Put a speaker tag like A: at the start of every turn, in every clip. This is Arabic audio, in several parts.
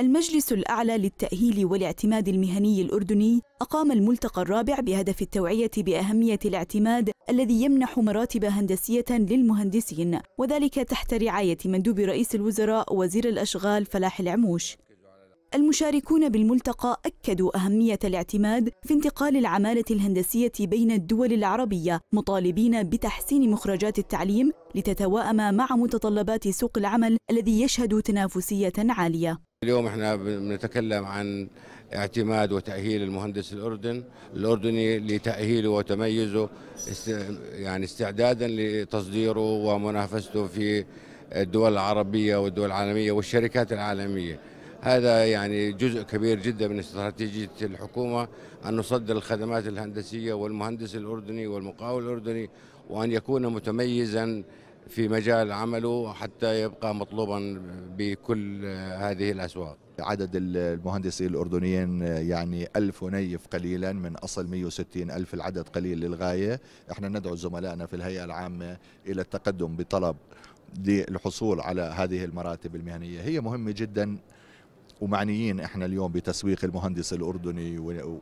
A: المجلس الأعلى للتأهيل والاعتماد المهني الأردني أقام الملتقى الرابع بهدف التوعية بأهمية الاعتماد الذي يمنح مراتب هندسية للمهندسين وذلك تحت رعاية مندوب رئيس الوزراء وزير الأشغال فلاح العموش المشاركون بالملتقى أكدوا أهمية الاعتماد في انتقال العمالة الهندسية بين الدول العربية مطالبين بتحسين مخرجات التعليم لتتواءم مع متطلبات سوق العمل الذي يشهد تنافسية عالية
B: اليوم احنا بنتكلم عن اعتماد وتأهيل المهندس الأردن الأردني لتأهيله وتميزه يعني استعدادا لتصديره ومنافسته في الدول العربية والدول العالمية والشركات العالمية هذا يعني جزء كبير جدا من استراتيجية الحكومة أن نصدر الخدمات الهندسية والمهندس الأردني والمقاول الأردني وأن يكون متميزا في مجال عمله حتى يبقى مطلوبا
C: بكل هذه الأسواق عدد المهندسين الأردنيين يعني ألف ونيف قليلا من أصل 160 ألف العدد قليل للغاية احنا ندعو زملائنا في الهيئة العامة إلى التقدم بطلب للحصول على هذه المراتب المهنية هي مهمة جدا ومعنيين احنا اليوم بتسويق المهندس الأردني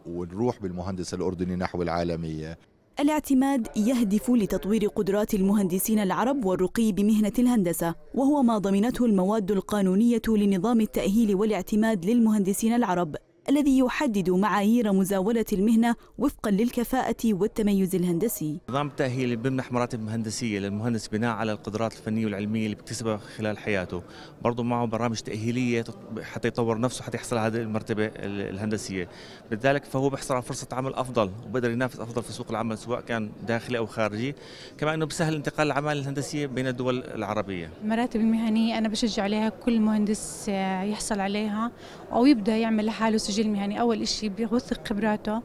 C: ونروح بالمهندس الأردني نحو العالمية
A: الاعتماد يهدف لتطوير قدرات المهندسين العرب والرقي بمهنة الهندسة وهو ما ضمنته المواد القانونية لنظام التأهيل والاعتماد للمهندسين العرب الذي يحدد معايير مزاولة المهنة وفقا للكفاءة والتميز الهندسي
D: نظام التأهيل بمنح مراتب مهندسية للمهندس بناء على القدرات الفنية والعلمية اللي بيكتسبها خلال حياته برضه معه برامج تأهيلية حتى يطور نفسه حتى يحصل على هذه المرتبة الهندسية لذلك فهو بيحصل على فرصة عمل أفضل وبقدر ينافس أفضل في سوق العمل سواء كان داخلي أو خارجي كما أنه بسهل انتقال الأعمال الهندسية بين الدول العربية
E: المراتب المهنية أنا بشجع عليها كل مهندس آه، يحصل عليها أو يبدأ يعمل لحاله السجل المهني أول شيء بيوثق خبراته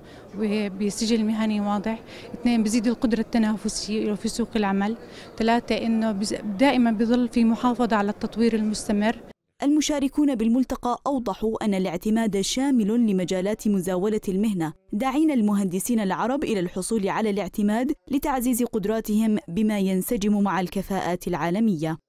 E: بسجل مهني واضح اثنين بزيد القدرة التنافسية له في سوق العمل ثلاثة إنه دائما بظل في محافظة على التطوير المستمر
A: المشاركون بالملتقى أوضحوا أن الاعتماد شامل لمجالات مزاولة المهنة داعين المهندسين العرب إلى الحصول على الاعتماد لتعزيز قدراتهم بما ينسجم مع الكفاءات العالمية